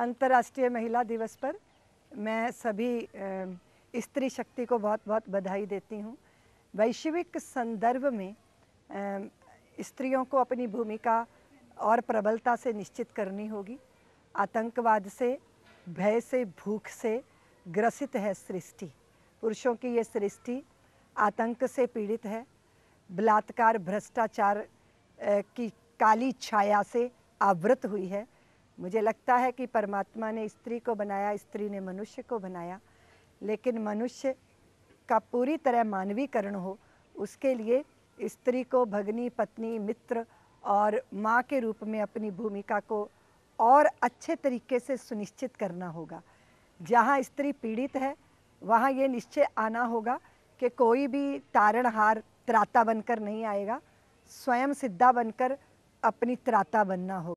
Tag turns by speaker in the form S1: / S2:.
S1: अंतर्राष्ट्रीय महिला दिवस पर मैं सभी स्त्री शक्ति को बहुत बहुत बधाई देती हूँ वैश्विक संदर्भ में स्त्रियों को अपनी भूमिका और प्रबलता से निश्चित करनी होगी आतंकवाद से भय से भूख से ग्रसित है सृष्टि पुरुषों की ये सृष्टि आतंक से पीड़ित है बलात्कार भ्रष्टाचार की काली छाया से आवृत हुई है मुझे लगता है कि परमात्मा ने स्त्री को बनाया स्त्री ने मनुष्य को बनाया लेकिन मनुष्य का पूरी तरह मानवीकरण हो उसके लिए स्त्री को भगनी पत्नी मित्र और माँ के रूप में अपनी भूमिका को और अच्छे तरीके से सुनिश्चित करना होगा जहाँ स्त्री पीड़ित है वहाँ ये निश्चय आना होगा कि कोई भी तारणहार त्राता बनकर नहीं आएगा स्वयं सिद्धा बनकर अपनी त्राता बनना होगा